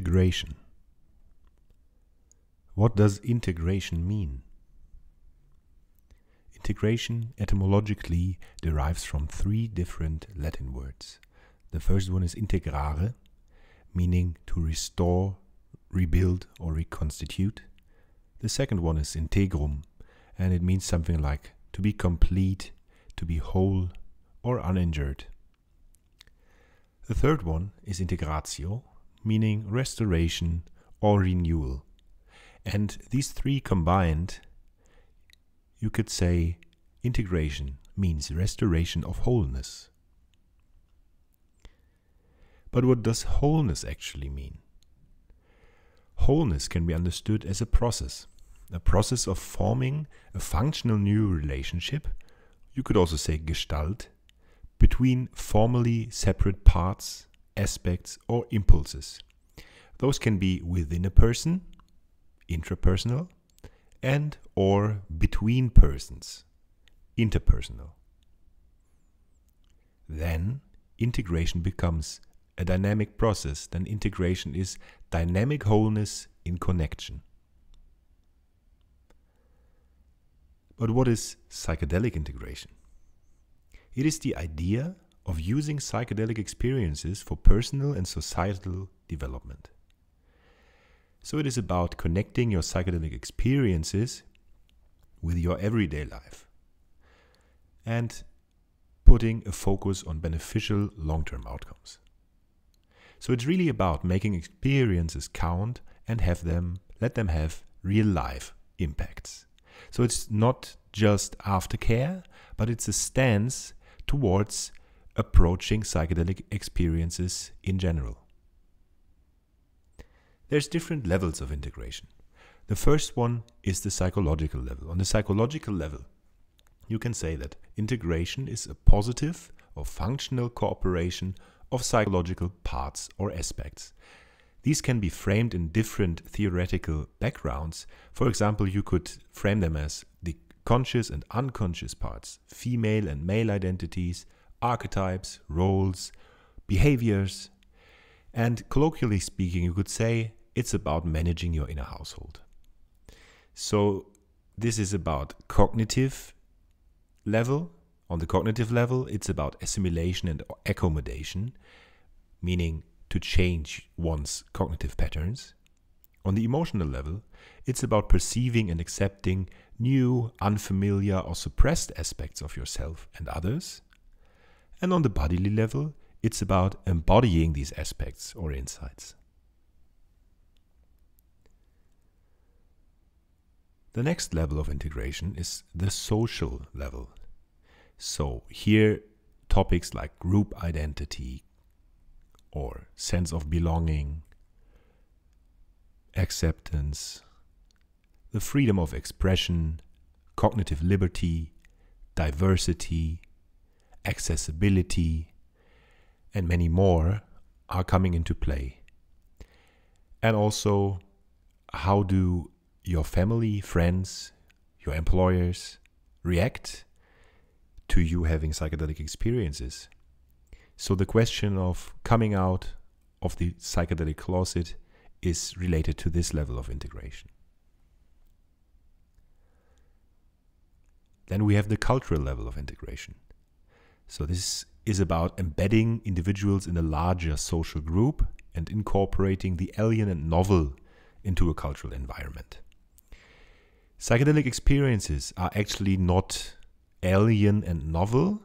Integration. What does integration mean? Integration etymologically derives from three different Latin words. The first one is integrare, meaning to restore, rebuild, or reconstitute. The second one is integrum, and it means something like to be complete, to be whole, or uninjured. The third one is integratio, meaning restoration or renewal. And these three combined, you could say integration means restoration of wholeness. But what does wholeness actually mean? Wholeness can be understood as a process, a process of forming a functional new relationship, you could also say Gestalt, between formally separate parts aspects, or impulses. Those can be within a person, intrapersonal, and or between persons, interpersonal. Then integration becomes a dynamic process. Then integration is dynamic wholeness in connection. But what is psychedelic integration? It is the idea of using psychedelic experiences for personal and societal development. So it is about connecting your psychedelic experiences with your everyday life and putting a focus on beneficial long term outcomes. So it's really about making experiences count and have them let them have real life impacts. So it's not just aftercare, but it's a stance towards approaching psychedelic experiences in general. There's different levels of integration. The first one is the psychological level. On the psychological level, you can say that integration is a positive or functional cooperation of psychological parts or aspects. These can be framed in different theoretical backgrounds. For example, you could frame them as the conscious and unconscious parts, female and male identities, archetypes, roles, behaviors. And colloquially speaking, you could say it's about managing your inner household. So this is about cognitive level. On the cognitive level, it's about assimilation and accommodation, meaning to change one's cognitive patterns. On the emotional level, it's about perceiving and accepting new, unfamiliar, or suppressed aspects of yourself and others. And on the bodily level, it's about embodying these aspects or insights. The next level of integration is the social level. So here, topics like group identity or sense of belonging, acceptance, the freedom of expression, cognitive liberty, diversity, accessibility, and many more are coming into play. And also, how do your family, friends, your employers react to you having psychedelic experiences? So, the question of coming out of the psychedelic closet is related to this level of integration. Then we have the cultural level of integration. So this is about embedding individuals in a larger social group and incorporating the alien and novel into a cultural environment. Psychedelic experiences are actually not alien and novel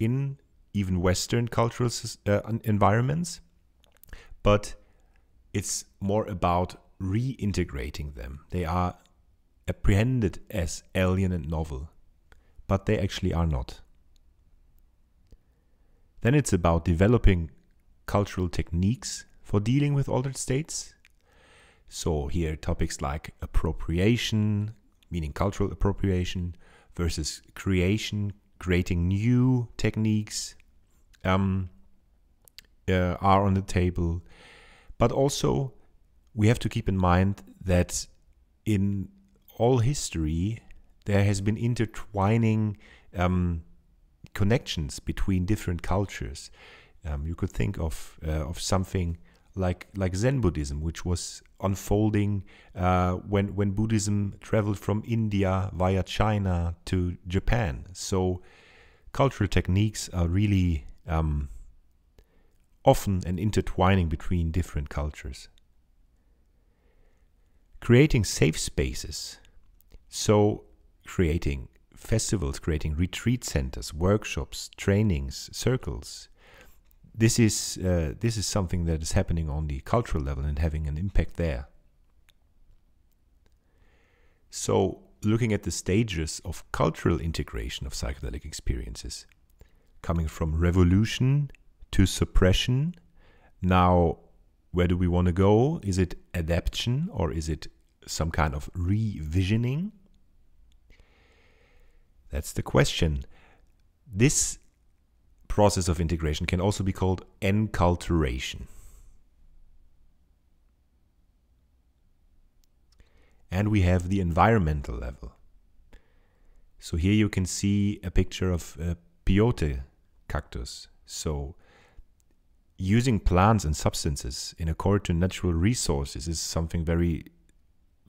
in even Western cultural uh, environments, but it's more about reintegrating them. They are apprehended as alien and novel, but they actually are not. Then it's about developing cultural techniques for dealing with altered states. So here topics like appropriation, meaning cultural appropriation, versus creation, creating new techniques um, uh, are on the table. But also, we have to keep in mind that in all history, there has been intertwining um, connections between different cultures. Um, you could think of uh, of something like like Zen Buddhism, which was unfolding uh, when when Buddhism traveled from India via China to Japan. So cultural techniques are really um, often an intertwining between different cultures. Creating safe spaces. So creating festivals, creating retreat centers, workshops, trainings, circles. This is uh, this is something that is happening on the cultural level and having an impact there. So, looking at the stages of cultural integration of psychedelic experiences, coming from revolution to suppression, now where do we want to go? Is it adaption or is it some kind of revisioning? That's the question. This process of integration can also be called enculturation. And we have the environmental level. So here you can see a picture of a peyote cactus. So using plants and substances in accord to natural resources is something very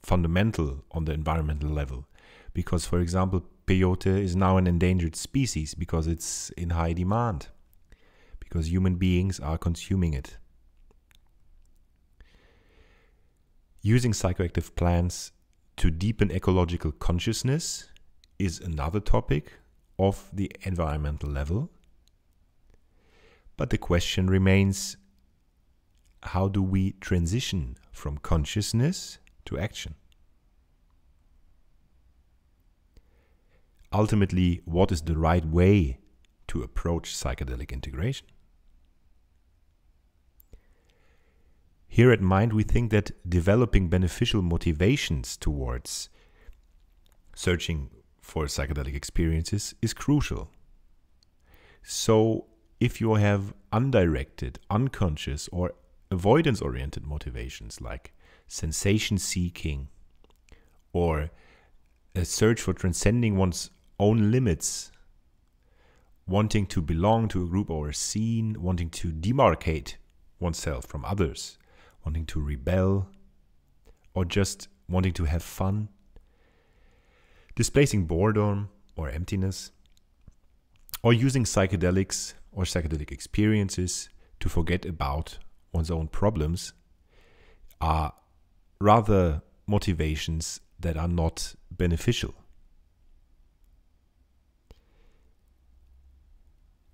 fundamental on the environmental level. Because, for example, peyote is now an endangered species because it's in high demand, because human beings are consuming it. Using psychoactive plants to deepen ecological consciousness is another topic of the environmental level. But the question remains how do we transition from consciousness to action? ultimately what is the right way to approach psychedelic integration. Here at Mind, we think that developing beneficial motivations towards searching for psychedelic experiences is crucial. So, if you have undirected, unconscious, or avoidance oriented motivations like sensation seeking or a search for transcending one's own limits, wanting to belong to a group or a scene, wanting to demarcate oneself from others, wanting to rebel, or just wanting to have fun, displacing boredom or emptiness, or using psychedelics or psychedelic experiences to forget about one's own problems are rather motivations that are not beneficial.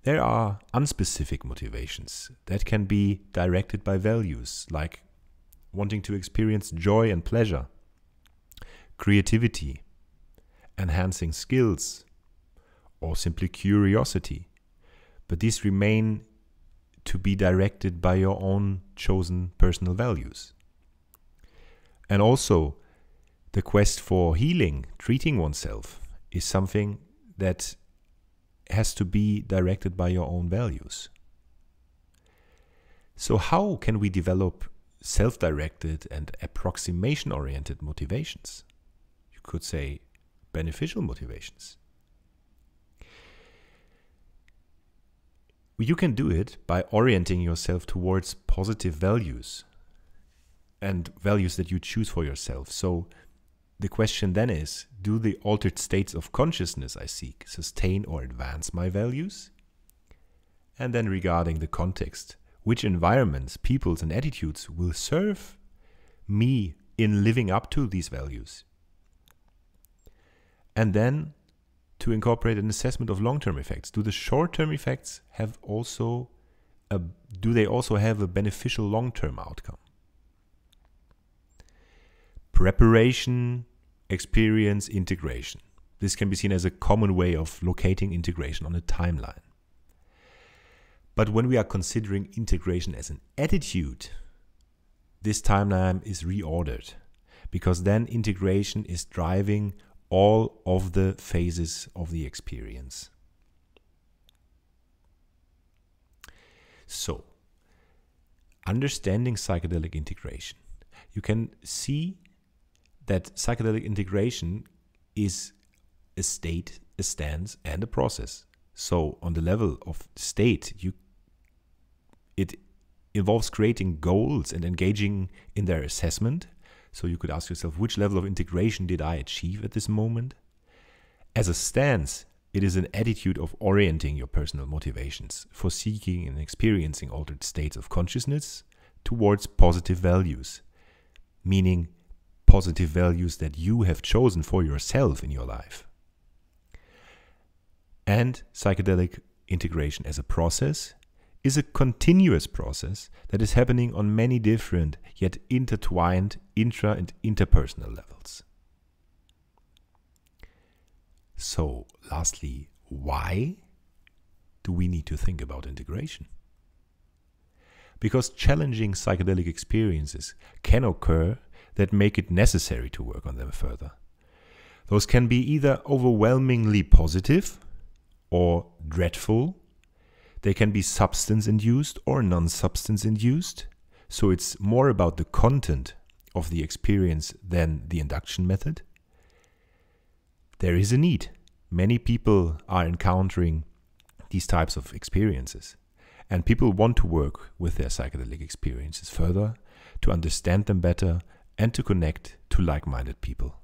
There are unspecific motivations that can be directed by values like wanting to experience joy and pleasure, creativity, enhancing skills, or simply curiosity. But these remain to be directed by your own chosen personal values. And also, the quest for healing, treating oneself, is something that has to be directed by your own values. So, how can we develop self directed and approximation oriented motivations? You could say beneficial motivations. You can do it by orienting yourself towards positive values and values that you choose for yourself. So, the question then is do the altered states of consciousness I seek sustain or advance my values? And then regarding the context, which environments, peoples, and attitudes will serve me in living up to these values? And then to incorporate an assessment of long-term effects. Do the short-term effects have also a, do they also have a beneficial long-term outcome? Preparation, experience integration. This can be seen as a common way of locating integration on a timeline. But when we are considering integration as an attitude, this timeline is reordered because then integration is driving all of the phases of the experience. So, understanding psychedelic integration, you can see that psychedelic integration is a state, a stance, and a process. So on the level of state, you it involves creating goals and engaging in their assessment. So you could ask yourself, which level of integration did I achieve at this moment? As a stance, it is an attitude of orienting your personal motivations for seeking and experiencing altered states of consciousness towards positive values, meaning positive values that you have chosen for yourself in your life. And psychedelic integration as a process is a continuous process that is happening on many different yet intertwined intra and interpersonal levels. So, lastly, why do we need to think about integration? Because challenging psychedelic experiences can occur that make it necessary to work on them further. Those can be either overwhelmingly positive or dreadful. They can be substance induced or non substance induced. So it's more about the content of the experience than the induction method. There is a need. Many people are encountering these types of experiences. And people want to work with their psychedelic experiences further to understand them better and to connect to like minded people.